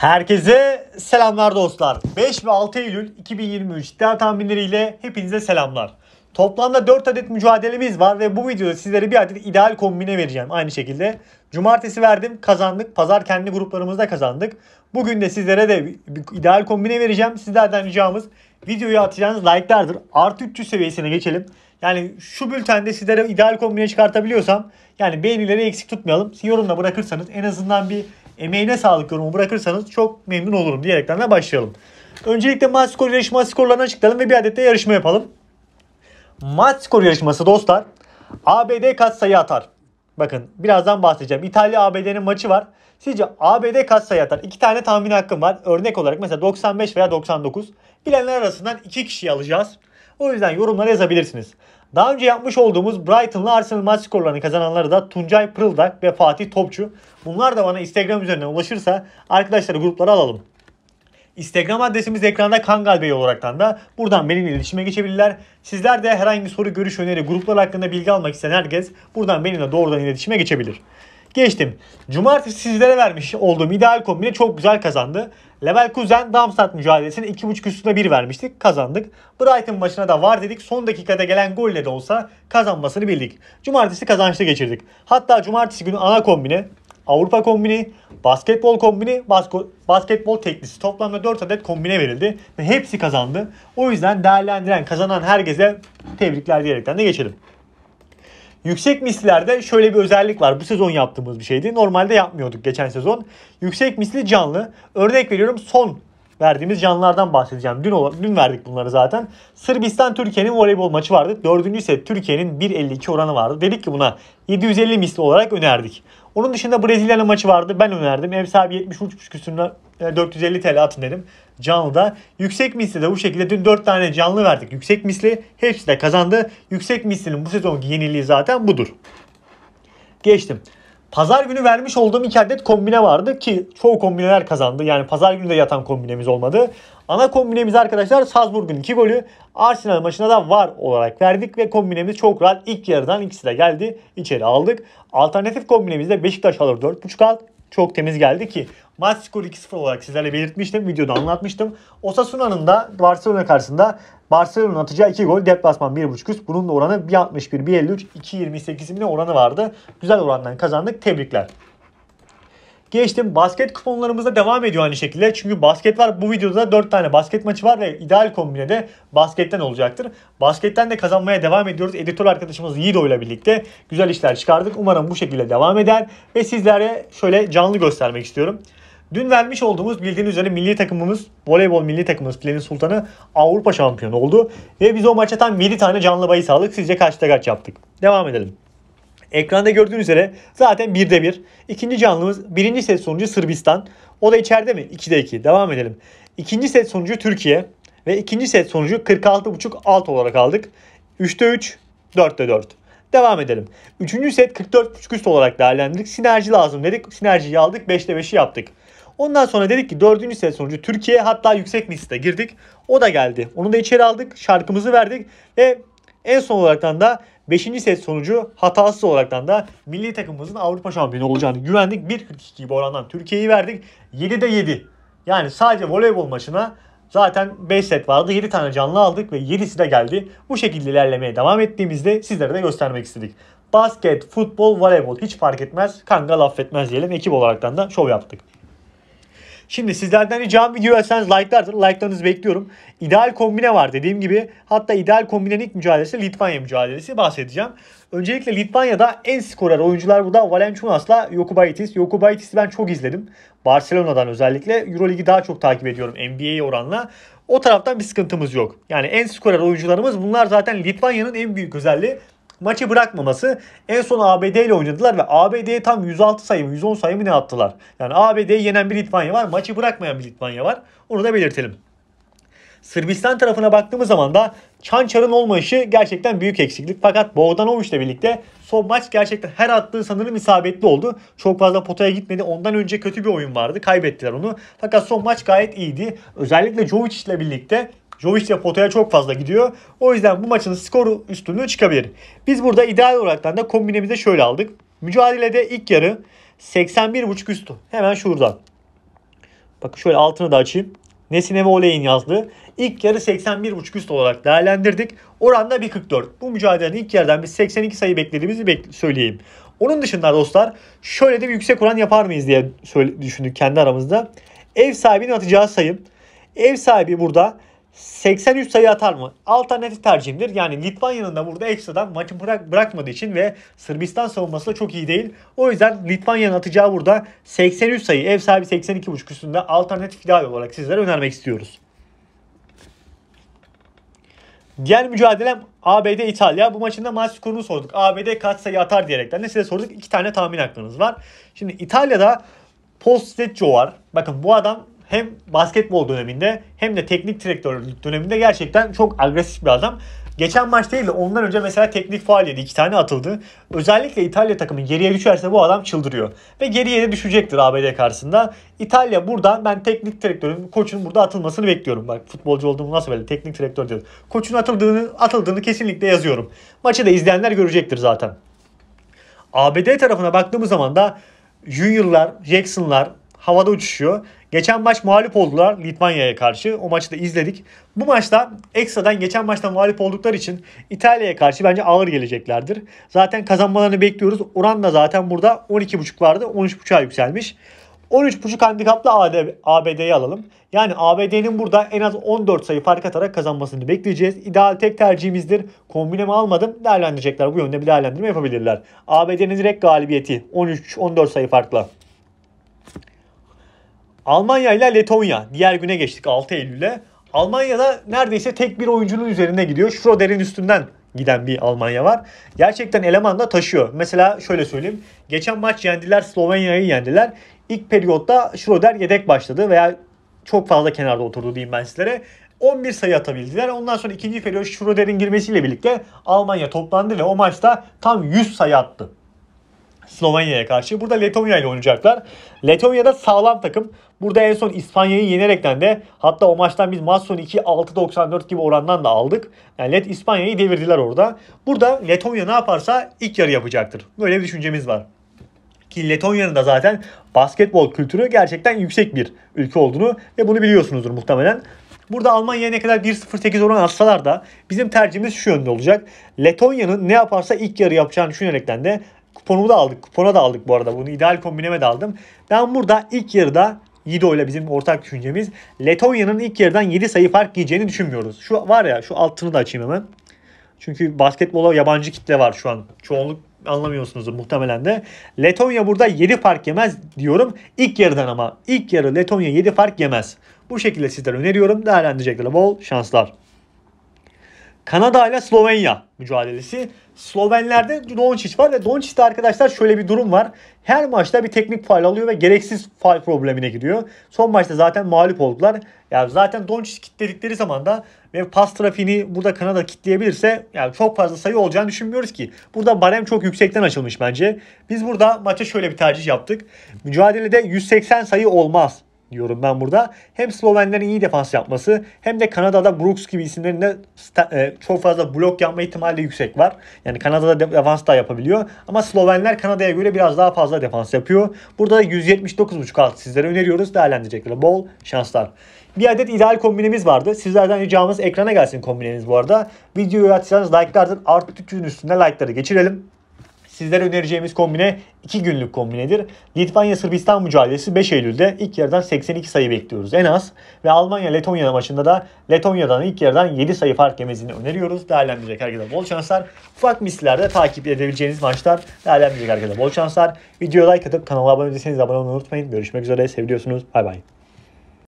Herkese selamlar dostlar. 5 ve 6 Eylül 2023 iddia tahminleriyle hepinize selamlar. Toplamda 4 adet mücadelemiz var ve bu videoda sizlere bir adet ideal kombine vereceğim aynı şekilde. Cumartesi verdim kazandık. Pazar kendi gruplarımızda kazandık. Bugün de sizlere de ideal kombine vereceğim. Sizlerden ricamız videoyu atacağınız like'lardır. Artı 300 seviyesine geçelim. Yani şu bültende sizlere ideal kombine çıkartabiliyorsam yani beğenileri eksik tutmayalım. Yorumda bırakırsanız en azından bir Emeğine sağlık yorumu bırakırsanız çok memnun olurum diyerekten de başlayalım. Öncelikle maç skoru yarışma skorlarını açıklayalım ve bir adette yarışma yapalım. Maç skoru yarışması dostlar. ABD kaç sayı atar? Bakın birazdan bahsedeceğim. İtalya ABD'nin maçı var. Sizce ABD kaç sayı atar? İki tane tahmin hakkım var. Örnek olarak mesela 95 veya 99. Bilenler arasından iki kişiyi alacağız. O yüzden yorumlara yazabilirsiniz. Daha önce yapmış olduğumuz Brighton'la Arsenal maç skorlarını kazananları da Tuncay Pırıldak ve Fatih Topçu. Bunlar da bana Instagram üzerinden ulaşırsa arkadaşları gruplara alalım. Instagram adresimiz ekranda Kangal Bey olaraktan da buradan benimle iletişime geçebilirler. Sizler de herhangi soru, görüş, öneri, gruplar hakkında bilgi almak isteyen herkes buradan benimle doğrudan iletişime geçebilir. Geçtim. Cumartesi sizlere vermiş olduğum ideal kombine çok güzel kazandı. Leverkusen Darmstadt mücadelesine 2.5 üstüne 1 vermiştik. Kazandık. Brighton maçına da var dedik. Son dakikada gelen golle de olsa kazanmasını bildik. Cumartesi kazançlı geçirdik. Hatta cumartesi günü ana kombine Avrupa kombini, basketbol kombini, basko, basketbol teknisi. Toplamda 4 adet kombine verildi ve hepsi kazandı. O yüzden değerlendiren, kazanan herkese tebrikler diyerekten de geçelim. Yüksek mislerde şöyle bir özellik var. Bu sezon yaptığımız bir şeydi. Normalde yapmıyorduk geçen sezon. Yüksek misli canlı. Örnek veriyorum son verdiğimiz canlılardan bahsedeceğim. Dün, dün verdik bunları zaten. Sırbistan Türkiye'nin voleybol maçı vardı. Dördüncü set Türkiye'nin 1.52 oranı vardı. Dedik ki buna 750 misli olarak önerdik. Onun dışında Brezilya'nın maçı vardı. Ben önerdim. Ev sahibi 73.5 küsürüne 450 TL atın dedim. da Yüksek misli de bu şekilde dün 4 tane canlı verdik. Yüksek misli hepsi de kazandı. Yüksek mislinin bu sezonki yeniliği zaten budur. Geçtim. Pazar günü vermiş olduğum iki adet kombine vardı ki çoğu kombineler kazandı. Yani pazar günü de yatan kombinemiz olmadı. Ana kombinemiz arkadaşlar Salzburg'un iki golü Arsenal maçına da var olarak verdik ve kombinemiz çok rahat ilk yarıdan ikisi de geldi. içeri aldık. Alternatif kombinemizde Beşiktaş alır 4.5 alt çok temiz geldi ki maç skoru 2-0 olarak sizlerle belirtmiştim. Videoda anlatmıştım. Osasuna'nın da Barcelona karşısında Barcelona'nın atacağı 2 gol deplasman 1.5 üst. Bunun da oranı 1.61, 1.53, 2.28'in oranı vardı. Güzel orandan kazandık. Tebrikler. Geçtim basket kuponlarımız da devam ediyor aynı şekilde. Çünkü basket var. Bu videoda 4 tane basket maçı var ve ideal kombine de basketten olacaktır. Basketten de kazanmaya devam ediyoruz. Editör arkadaşımız Yiğido ile birlikte güzel işler çıkardık. Umarım bu şekilde devam eder. Ve sizlere şöyle canlı göstermek istiyorum. Dün vermiş olduğumuz bildiğiniz üzere milli takımımız, voleybol milli takımımız Pilenin Sultanı Avrupa şampiyonu oldu. Ve biz o maça tam 7 tane canlı bayı sağladık. Sizce kaçta kaç yaptık? Devam edelim. Ekranda gördüğünüz üzere zaten 1'de 1. İkinci canlımız birinci set sonucu Sırbistan. O da içeride mi? 2'de 2. Devam edelim. İkinci set sonucu Türkiye. Ve ikinci set sonucu 46.5 alt olarak aldık. 3'te 3, 4'te 4. Devam edelim. Üçüncü set 44.5 üst olarak değerlendirdik. Sinerji lazım dedik. Sinerjiyi aldık. 5'te 5'i yaptık. Ondan sonra dedik ki dördüncü set sonucu Türkiye hatta yüksek liste girdik. O da geldi. Onu da içeri aldık. Şarkımızı verdik. Ve en son olarak da 5. set sonucu hatasız olaraktan da milli takımımızın Avrupa şampiyonu olacağını güvendik. 1.42 gibi orandan Türkiye'yi verdik. 7'de 7. Yani sadece voleybol maçına Zaten 5 set vardı. 7 tane canlı aldık ve 7'si de geldi. Bu şekilde ilerlemeye devam ettiğimizde sizlere de göstermek istedik. Basket, futbol, voleybol hiç fark etmez. Kangal affetmez diyelim. Ekip olaraktan da şov yaptık. Şimdi sizlerden ricam video açsanız like'lardır. Like'larınızı bekliyorum. İdeal kombine var dediğim gibi. Hatta ideal kombinenin ilk mücadelesi Litvanya mücadelesi bahsedeceğim. Öncelikle Litvanya'da en skorer oyuncular burada Valenciunas'la Jokubaitis. Jokubaitis'i ben çok izledim. Barcelona'dan özellikle. Euroligi daha çok takip ediyorum NBA'ye oranla. O taraftan bir sıkıntımız yok. Yani en skorer oyuncularımız bunlar zaten Litvanya'nın en büyük özelliği maçı bırakmaması. En son ABD ile oynadılar ve ABD'ye tam 106 sayı 110 sayı mı ne attılar? Yani ABD'yi yenen bir Litvanya var. Maçı bırakmayan bir Litvanya var. Onu da belirtelim. Sırbistan tarafına baktığımız zaman da Çançar'ın olmayışı gerçekten büyük eksiklik. Fakat Bogdanovic ile birlikte son maç gerçekten her attığı sanırım isabetli oldu. Çok fazla potaya gitmedi. Ondan önce kötü bir oyun vardı. Kaybettiler onu. Fakat son maç gayet iyiydi. Özellikle Jovic ile birlikte Jovic de potaya çok fazla gidiyor. O yüzden bu maçın skoru üstünlüğü çıkabilir. Biz burada ideal olaraktan da kombinemizi şöyle aldık. Mücadelede ilk yarı 81.5 üstü. Hemen şuradan. Bakın şöyle altını da açayım. Nesine ve Oley'in yazdığı ilk yarı 81.5 üst olarak değerlendirdik. Oranda 1.44. Bu mücadelenin ilk yerden biz 82 sayı beklediğimizi bek söyleyeyim. Onun dışında dostlar şöyle de bir yüksek oran yapar mıyız diye düşündük kendi aramızda. Ev sahibinin atacağı sayım. Ev sahibi burada 83 sayı atar mı? Alternatif tercihimdir. Yani Litvanya'nın da burada ekstradan maçı bırak, bırakmadığı için ve Sırbistan savunması da çok iyi değil. O yüzden Litvanya'nın atacağı burada 83 sayı ev sahibi 82.5 üstünde alternatif ilave olarak sizlere önermek istiyoruz. Diğer mücadelem ABD İtalya. Bu maçında maç skorunu sorduk. ABD kaç sayı atar diyerekten de size sorduk. iki tane tahmin hakkınız var. Şimdi İtalya'da Posteccio var. Bakın bu adam hem basketbol döneminde hem de teknik direktörlük döneminde gerçekten çok agresif bir adam. Geçen maç değil de ondan önce mesela teknik faal yedi. iki tane atıldı. Özellikle İtalya takımı geriye düşerse bu adam çıldırıyor. Ve geriye de düşecektir ABD karşısında. İtalya buradan ben teknik direktörün, koçun burada atılmasını bekliyorum. Bak futbolcu olduğumu nasıl böyle teknik direktör diyor. Koçun atıldığını, atıldığını kesinlikle yazıyorum. Maçı da izleyenler görecektir zaten. ABD tarafına baktığımız zaman da Junior'lar, Jackson'lar, havada uçuşuyor. Geçen maç mağlup oldular Litvanya'ya karşı. O maçı da izledik. Bu maçta ekstradan geçen maçta mağlup oldukları için İtalya'ya karşı bence ağır geleceklerdir. Zaten kazanmalarını bekliyoruz. Oran da zaten burada 12.5 vardı. 13.5'a yükselmiş. 13.5 handikapla ABD'yi alalım. Yani ABD'nin burada en az 14 sayı fark atarak kazanmasını bekleyeceğiz. İdeal tek tercihimizdir. Kombinemi almadım. Değerlendirecekler. Bu yönde bir değerlendirme yapabilirler. ABD'nin direkt galibiyeti 13-14 sayı farkla. Almanya ile Letonya. Diğer güne geçtik 6 Eylül'e. Almanya'da neredeyse tek bir oyuncunun üzerine gidiyor. Schroeder'in üstünden giden bir Almanya var. Gerçekten eleman da taşıyor. Mesela şöyle söyleyeyim. Geçen maç yendiler Slovenya'yı yendiler. İlk periyotta Schroeder yedek başladı veya çok fazla kenarda oturdu diyeyim ben sizlere. 11 sayı atabildiler. Ondan sonra ikinci periyot Schroeder'in girmesiyle birlikte Almanya toplandı ve o maçta tam 100 sayı attı. Slovenya'ya karşı. Burada Letonya ile oynayacaklar. Letonya da sağlam takım. Burada en son İspanya'yı yenerekten de hatta o maçtan biz maç sonu 2 6.94 gibi orandan da aldık. Yani Let İspanya'yı devirdiler orada. Burada Letonya ne yaparsa ilk yarı yapacaktır. Böyle bir düşüncemiz var. Ki Letonya'nın da zaten basketbol kültürü gerçekten yüksek bir ülke olduğunu ve bunu biliyorsunuzdur muhtemelen. Burada Almanya'ya ne kadar 1.08 oran atsalar da bizim tercihimiz şu yönde olacak. Letonya'nın ne yaparsa ilk yarı yapacağını düşünerekten de Kuponumu da aldık. Kupona da aldık bu arada. Bunu ideal kombineme de aldım. Ben burada ilk yarıda Yido ile bizim ortak düşüncemiz Letonya'nın ilk yarıdan 7 sayı fark yiyeceğini düşünmüyoruz. Şu var ya şu altını da açayım hemen. Çünkü basketbola yabancı kitle var şu an. Çoğunluk anlamıyorsunuz muhtemelen de. Letonya burada 7 fark yemez diyorum. İlk yarıdan ama ilk yarı Letonya 7 fark yemez. Bu şekilde sizlere öneriyorum. Değerlendirecekler bol şanslar. Kanada ile Slovenya mücadelesi. Slovenlerde Doncic var ve Doncic'te arkadaşlar şöyle bir durum var. Her maçta bir teknik faal alıyor ve gereksiz faal problemine giriyor. Son maçta zaten mağlup oldular. Yani zaten Doncic kitledikleri zaman da ve pas trafiğini burada Kanada kitleyebilirse yani çok fazla sayı olacağını düşünmüyoruz ki. Burada barem çok yüksekten açılmış bence. Biz burada maça şöyle bir tercih yaptık. Mücadelede 180 sayı olmaz diyorum ben burada. Hem Slovenlerin iyi defans yapması hem de Kanada'da Brooks gibi isimlerin de e, çok fazla blok yapma ihtimali yüksek var. Yani Kanada'da defans da yapabiliyor. Ama Slovenler Kanada'ya göre biraz daha fazla defans yapıyor. Burada 179.5 alt sizlere öneriyoruz. değerlendirecekler bol şanslar. Bir adet ideal kombinemiz vardı. Sizlerden ricamız ekrana gelsin kombineniz bu arada. Videoyu atsanız like'lardır. Artı 300'ün üstünde like'ları geçirelim sizlere önereceğimiz kombine 2 günlük kombinedir. Litvanya-Sırbistan mücadelesi 5 Eylül'de ilk yarıdan 82 sayı bekliyoruz en az. Ve Almanya-Letonya maçında da Letonya'dan ilk yarıdan 7 sayı fark yemesini öneriyoruz. Değerlendirecek herkese bol şanslar. Ufak mislerde takip edebileceğiniz maçlar değerlendirecek herkese bol şanslar. Videoya like atıp kanala abone değilseniz abone olmayı unutmayın. Görüşmek üzere. Seviyorsunuz. Bay bay.